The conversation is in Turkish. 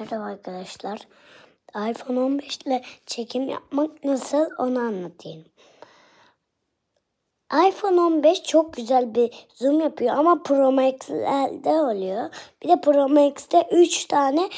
Merhaba arkadaşlar. iPhone 15 ile çekim yapmak nasıl onu anlatayım. iPhone 15 çok güzel bir zoom yapıyor ama Pro Max'lerde oluyor. Bir de Pro Max'te 3 tane